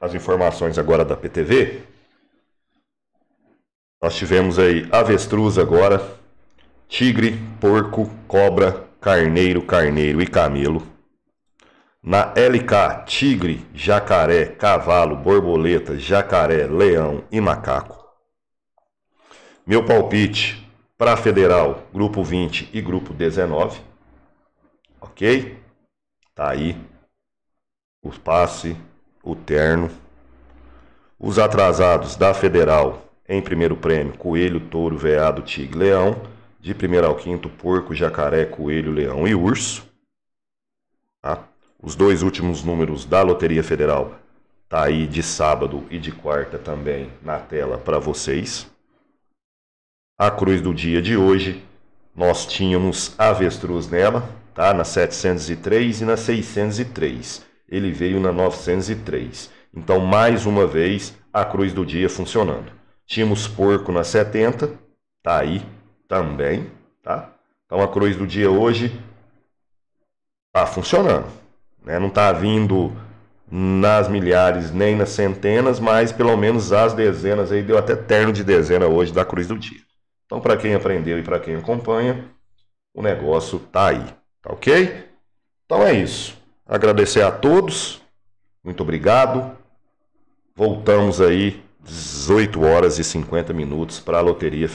as informações agora da PTV. Nós tivemos aí avestruz agora, tigre, porco, cobra, carneiro, carneiro e camelo. Na LK, tigre, jacaré, cavalo, borboleta, jacaré, leão e macaco. Meu palpite para Federal, grupo 20 e grupo 19. Ok? Tá aí os passe o Terno. Os atrasados da Federal, em primeiro prêmio, Coelho, Touro, Veado, Tigre, Leão. De primeiro ao quinto, Porco, Jacaré, Coelho, Leão e Urso. Tá? Os dois últimos números da Loteria Federal tá aí de sábado e de quarta também na tela para vocês. A cruz do dia de hoje, nós tínhamos avestruz nela, tá? Na 703 e na 603 ele veio na 903. Então, mais uma vez, a cruz do dia funcionando. Tínhamos porco na 70, tá aí também, tá? Então, a cruz do dia hoje tá funcionando. Né? Não tá vindo nas milhares nem nas centenas, mas pelo menos as dezenas aí deu até terno de dezena hoje da cruz do dia. Então, para quem aprendeu e para quem acompanha, o negócio tá aí, tá OK? Então é isso. Agradecer a todos. Muito obrigado. Voltamos aí 18 horas e 50 minutos para a loteria.